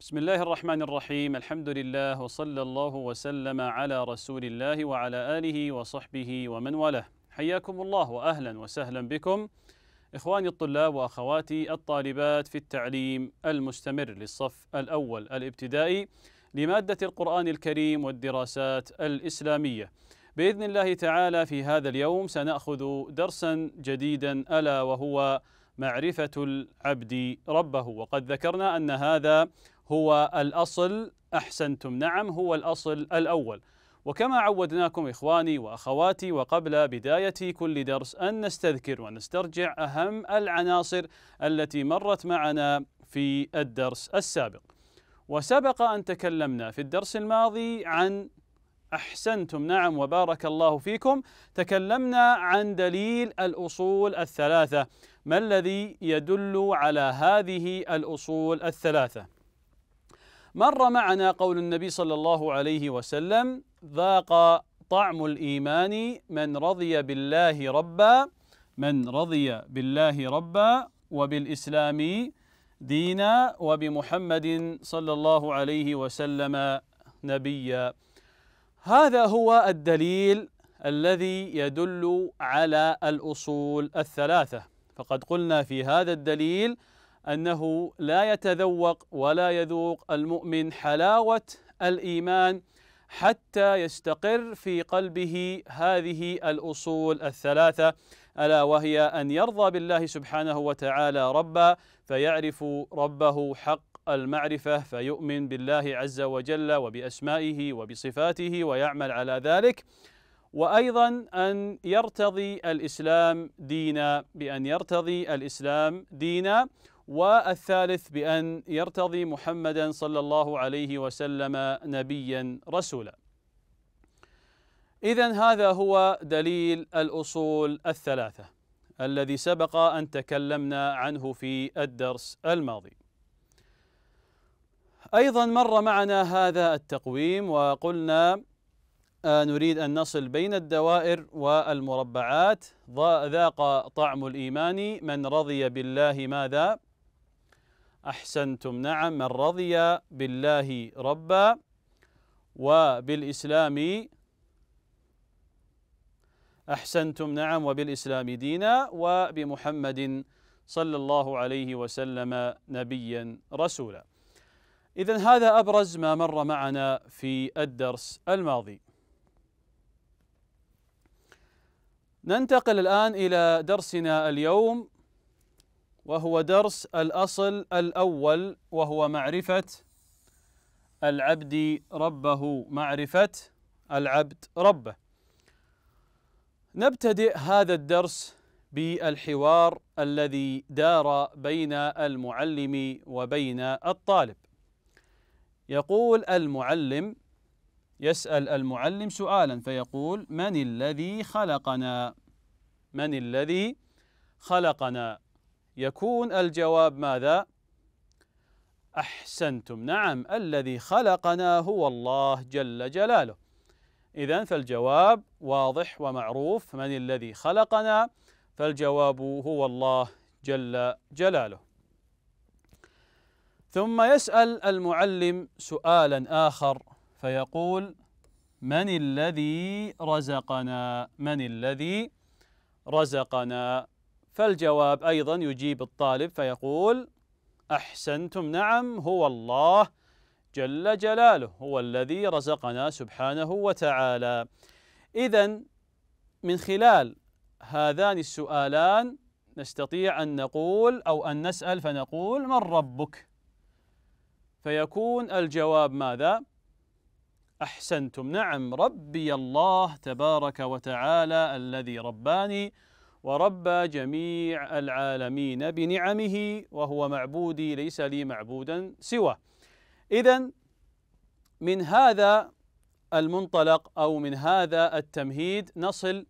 بسم الله الرحمن الرحيم الحمد لله وصلى الله وسلم على رسول الله وعلى آله وصحبه ومن والاه حياكم الله وأهلا وسهلا بكم إخواني الطلاب وأخواتي الطالبات في التعليم المستمر للصف الأول الابتدائي لمادة القرآن الكريم والدراسات الإسلامية باذن الله تعالى في هذا اليوم سناخذ درسا جديدا الا وهو معرفه العبد ربه وقد ذكرنا ان هذا هو الأصل أحسنتم نعم هو الأصل الأول وكما عودناكم إخواني وأخواتي وقبل بداية كل درس أن نستذكر ونسترجع أهم العناصر التي مرت معنا في الدرس السابق وسبق أن تكلمنا في الدرس الماضي عن احسنتم نعم وبارك الله فيكم تكلمنا عن دليل الاصول الثلاثه ما الذي يدل على هذه الاصول الثلاثه مر معنا قول النبي صلى الله عليه وسلم ذاق طعم الإيمان من رضي بالله ربا من رضي بالله ربا وبالإسلام دينا وبمحمد صلى الله عليه وسلم نبيا هذا هو الدليل الذي يدل على الأصول الثلاثة فقد قلنا في هذا الدليل انه لا يتذوق ولا يذوق المؤمن حلاوه الايمان حتى يستقر في قلبه هذه الاصول الثلاثه الا وهي ان يرضى بالله سبحانه وتعالى ربا فيعرف ربه حق المعرفه فيؤمن بالله عز وجل وباسمائه وبصفاته ويعمل على ذلك وايضا ان يرتضي الاسلام دينا بان يرتضي الاسلام دينا والثالث بأن يرتضي محمدا صلى الله عليه وسلم نبيا رسولا. إذا هذا هو دليل الأصول الثلاثة الذي سبق أن تكلمنا عنه في الدرس الماضي. أيضا مر معنا هذا التقويم وقلنا آه، نريد أن نصل بين الدوائر والمربعات ذاق طعم الإيمان من رضي بالله ماذا؟ أحسنتم نعم من رضي بالله ربا وبالإسلام أحسنتم نعم وبالإسلام دينا وبمحمد صلى الله عليه وسلم نبيا رسولا إذا هذا أبرز ما مر معنا في الدرس الماضي ننتقل الآن إلى درسنا اليوم وهو درس الأصل الأول وهو معرفة العبد ربه معرفة العبد ربه نبتدئ هذا الدرس بالحوار الذي دار بين المعلم وبين الطالب يقول المعلم يسأل المعلم سؤالا فيقول من الذي خلقنا من الذي خلقنا يكون الجواب ماذا احسنتم نعم الذي خلقنا هو الله جل جلاله اذا فالجواب واضح ومعروف من الذي خلقنا فالجواب هو الله جل جلاله ثم يسال المعلم سؤالا اخر فيقول من الذي رزقنا من الذي رزقنا فالجواب أيضا يجيب الطالب فيقول أحسنتم نعم هو الله جل جلاله هو الذي رزقنا سبحانه وتعالى إذا من خلال هذان السؤالان نستطيع أن نقول أو أن نسأل فنقول من ربك فيكون الجواب ماذا أحسنتم نعم ربي الله تبارك وتعالى الذي رباني وربى جميع العالمين بنعمه وهو معبودي ليس لي معبودا سواه إذا من هذا المنطلق أو من هذا التمهيد نصل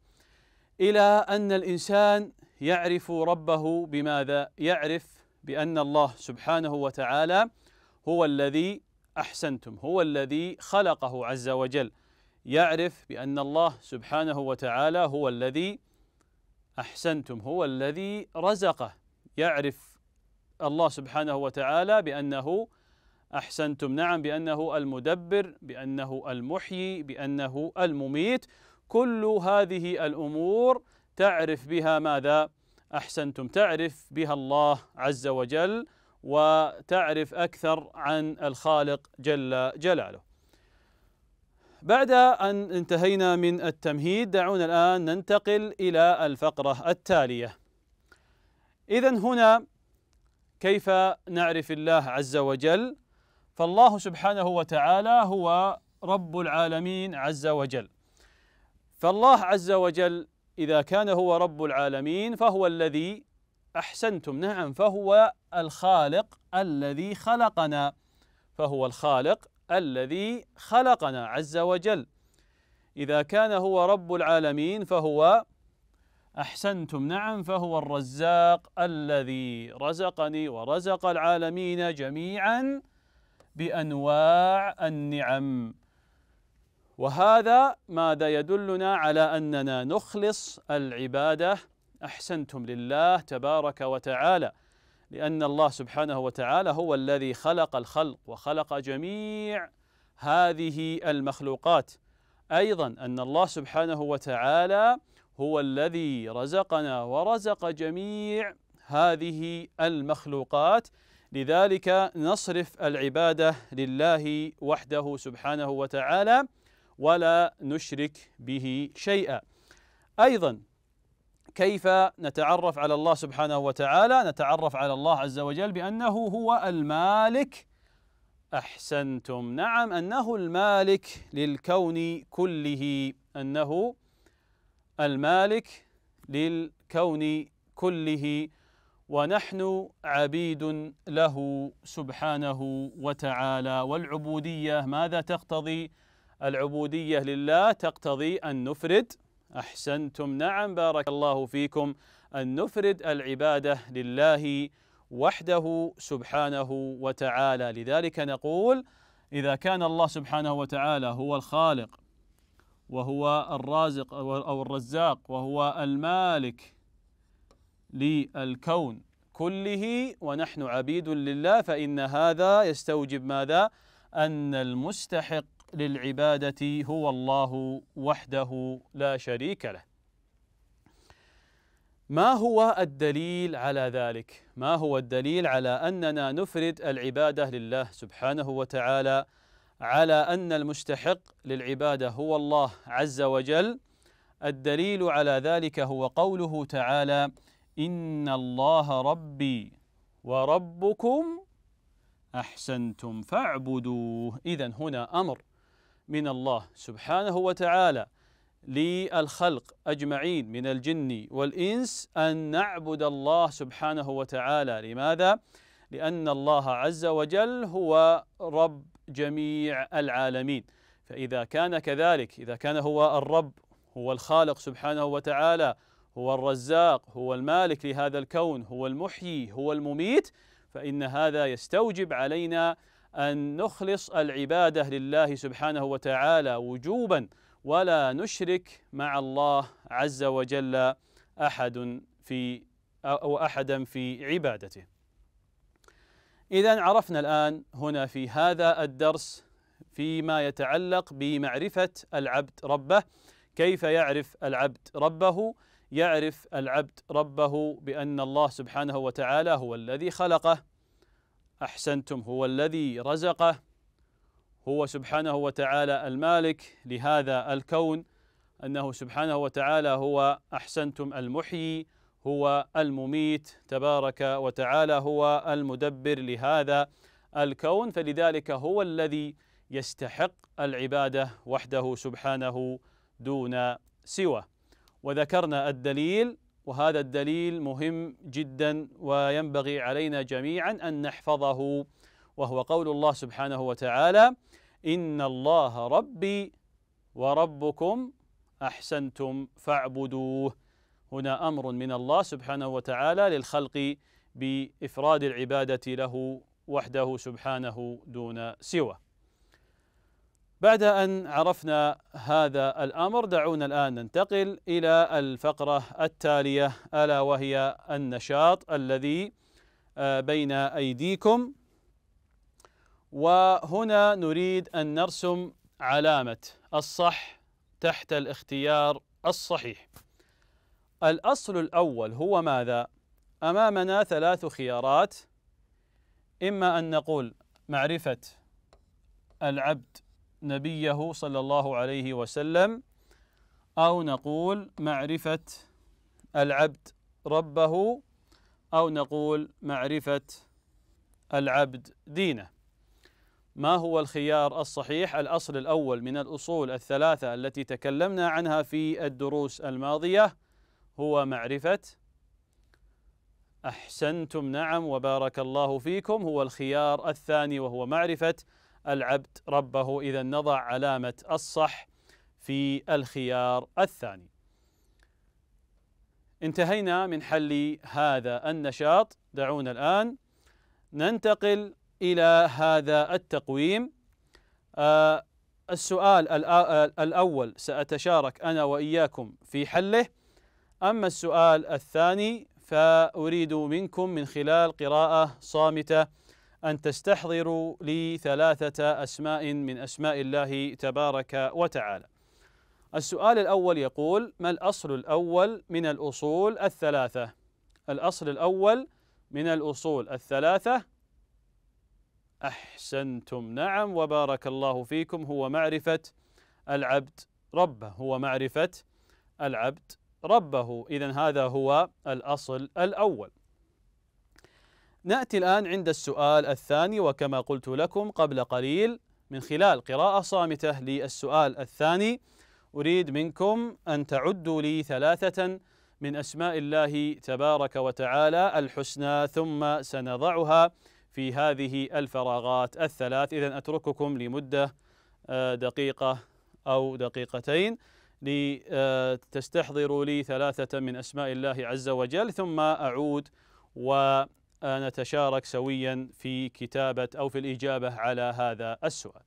إلى أن الإنسان يعرف ربه بماذا؟ يعرف بأن الله سبحانه وتعالى هو الذي أحسنتم هو الذي خلقه عز وجل يعرف بأن الله سبحانه وتعالى هو الذي احسنتم هو الذي رزقه يعرف الله سبحانه وتعالى بانه احسنتم نعم بانه المدبر بانه المحيي بانه المميت كل هذه الامور تعرف بها ماذا احسنتم تعرف بها الله عز وجل وتعرف اكثر عن الخالق جل جلاله بعد أن انتهينا من التمهيد دعونا الآن ننتقل إلى الفقرة التالية إذا هنا كيف نعرف الله عز وجل فالله سبحانه وتعالى هو رب العالمين عز وجل فالله عز وجل إذا كان هو رب العالمين فهو الذي أحسنتم نعم فهو الخالق الذي خلقنا فهو الخالق الذي خلقنا عز وجل إذا كان هو رب العالمين فهو أحسنتم نعم فهو الرزاق الذي رزقني ورزق العالمين جميعا بأنواع النعم وهذا ماذا يدلنا على أننا نخلص العبادة أحسنتم لله تبارك وتعالى لأن الله سبحانه وتعالى هو الذي خلق الخلق وخلق جميع هذه المخلوقات أيضا أن الله سبحانه وتعالى هو الذي رزقنا ورزق جميع هذه المخلوقات لذلك نصرف العبادة لله وحده سبحانه وتعالى ولا نشرك به شيئا أيضا كيف نتعرف على الله سبحانه وتعالى نتعرف على الله عز وجل بأنه هو المالك أحسنتم نعم أنه المالك للكون كله أنه المالك للكون كله ونحن عبيد له سبحانه وتعالى والعبودية ماذا تقتضي؟ العبودية لله تقتضي أن نفرد أحسنتم نعم بارك الله فيكم أن نفرد العبادة لله وحده سبحانه وتعالى لذلك نقول إذا كان الله سبحانه وتعالى هو الخالق وهو الرازق أو الرزاق وهو المالك للكون كله ونحن عبيد لله فإن هذا يستوجب ماذا؟ أن المستحق للعبادة هو الله وحده لا شريك له. ما هو الدليل على ذلك؟ ما هو الدليل على أننا نفرد العبادة لله سبحانه وتعالى على أن المستحق للعبادة هو الله عز وجل؟ الدليل على ذلك هو قوله تعالى: إن الله ربي وربكم أحسنتم فاعبدوه إذا هنا أمر من الله سبحانه وتعالى للخلق اجمعين من الجن والانس ان نعبد الله سبحانه وتعالى لماذا؟ لان الله عز وجل هو رب جميع العالمين فاذا كان كذلك اذا كان هو الرب هو الخالق سبحانه وتعالى هو الرزاق هو المالك لهذا الكون هو المحيي هو المميت فان هذا يستوجب علينا أن نخلص العبادة لله سبحانه وتعالى وجوبا ولا نشرك مع الله عز وجل أحد في أو أحدا في عبادته إذا عرفنا الآن هنا في هذا الدرس فيما يتعلق بمعرفة العبد ربه كيف يعرف العبد ربه يعرف العبد ربه بأن الله سبحانه وتعالى هو الذي خلقه احسنتم هو الذي رزقه هو سبحانه وتعالى المالك لهذا الكون انه سبحانه وتعالى هو احسنتم المحيي هو المميت تبارك وتعالى هو المدبر لهذا الكون فلذلك هو الذي يستحق العباده وحده سبحانه دون سوى وذكرنا الدليل وهذا الدليل مهم جدا وينبغي علينا جميعا ان نحفظه وهو قول الله سبحانه وتعالى ان الله ربي وربكم احسنتم فاعبدوه هنا امر من الله سبحانه وتعالى للخلق بافراد العباده له وحده سبحانه دون سواه بعد أن عرفنا هذا الأمر دعونا الآن ننتقل إلى الفقرة التالية ألا وهي النشاط الذي آه، بين أيديكم وهنا نريد أن نرسم علامة الصح تحت الاختيار الصحيح الأصل الأول هو ماذا؟ أمامنا ثلاث خيارات إما أن نقول معرفة العبد نبيه صلى الله عليه وسلم أو نقول معرفة العبد ربه أو نقول معرفة العبد دينه ما هو الخيار الصحيح الأصل الأول من الأصول الثلاثة التي تكلمنا عنها في الدروس الماضية هو معرفة أحسنتم نعم وبارك الله فيكم هو الخيار الثاني وهو معرفة العبد ربه إذا نضع علامة الصح في الخيار الثاني انتهينا من حل هذا النشاط دعونا الآن ننتقل إلى هذا التقويم آه السؤال الأول سأتشارك أنا وإياكم في حله أما السؤال الثاني فأريد منكم من خلال قراءة صامتة أن تستحضروا لي ثلاثة أسماء من أسماء الله تبارك وتعالى. السؤال الأول يقول: ما الأصل الأول من الأصول الثلاثة؟ الأصل الأول من الأصول الثلاثة أحسنتم نعم وبارك الله فيكم هو معرفة العبد ربه هو معرفة العبد ربه إذا هذا هو الأصل الأول نأتي الآن عند السؤال الثاني وكما قلت لكم قبل قليل من خلال قراءة صامتة للسؤال الثاني أريد منكم أن تعدوا لي ثلاثة من أسماء الله تبارك وتعالى الحسنى ثم سنضعها في هذه الفراغات الثلاث إذا أترككم لمدة آه، دقيقة أو دقيقتين لتستحضروا لي ثلاثة من أسماء الله عز وجل ثم أعود و نتشارك سويا في كتابة أو في الإجابة على هذا السؤال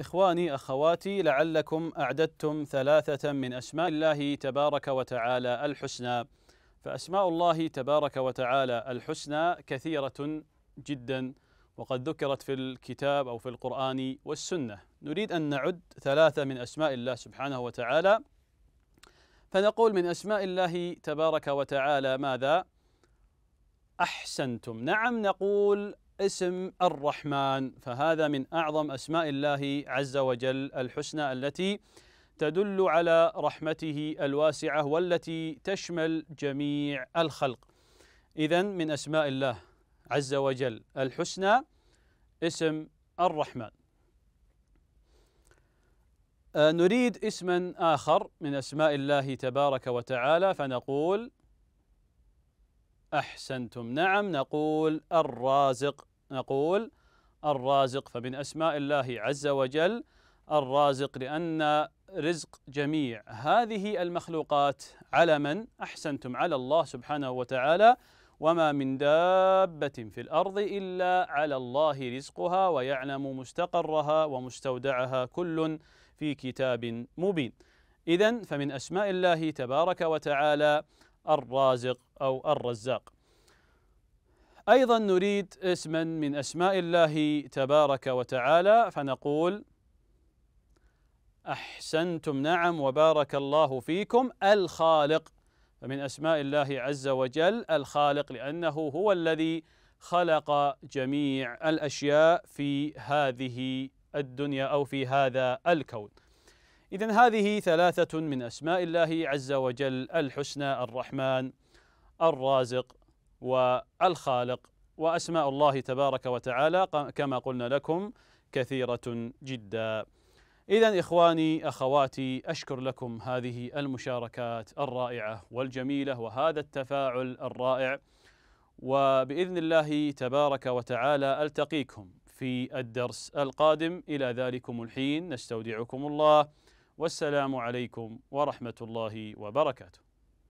إخواني أخواتي لعلكم أعددتم ثلاثة من أسماء الله تبارك وتعالى الحسنى فأسماء الله تبارك وتعالى الحسنى كثيرة جدا وقد ذكرت في الكتاب أو في القرآن والسنة نريد أن نعد ثلاثة من أسماء الله سبحانه وتعالى فنقول من أسماء الله تبارك وتعالى ماذا؟ أحسنتم نعم نقول اسم الرحمن فهذا من اعظم اسماء الله عز وجل الحسنى التي تدل على رحمته الواسعه والتي تشمل جميع الخلق اذا من اسماء الله عز وجل الحسنى اسم الرحمن آه، نريد اسما اخر من اسماء الله تبارك وتعالى فنقول احسنتم نعم نقول الرازق نقول الرازق فمن أسماء الله عز وجل الرازق لأن رزق جميع هذه المخلوقات على من أحسنتم على الله سبحانه وتعالى وما من دابة في الأرض إلا على الله رزقها ويعلم مستقرها ومستودعها كل في كتاب مبين إذا فمن أسماء الله تبارك وتعالى الرازق أو الرزاق أيضا نريد اسما من أسماء الله تبارك وتعالى فنقول أحسنتم نعم وبارك الله فيكم الخالق فمن أسماء الله عز وجل الخالق لأنه هو الذي خلق جميع الأشياء في هذه الدنيا أو في هذا الكون إذا هذه ثلاثة من أسماء الله عز وجل الحسنى الرحمن الرازق والخالق واسماء الله تبارك وتعالى كما قلنا لكم كثيره جدا. اذا اخواني اخواتي اشكر لكم هذه المشاركات الرائعه والجميله وهذا التفاعل الرائع وباذن الله تبارك وتعالى التقيكم في الدرس القادم الى ذلكم الحين نستودعكم الله والسلام عليكم ورحمه الله وبركاته.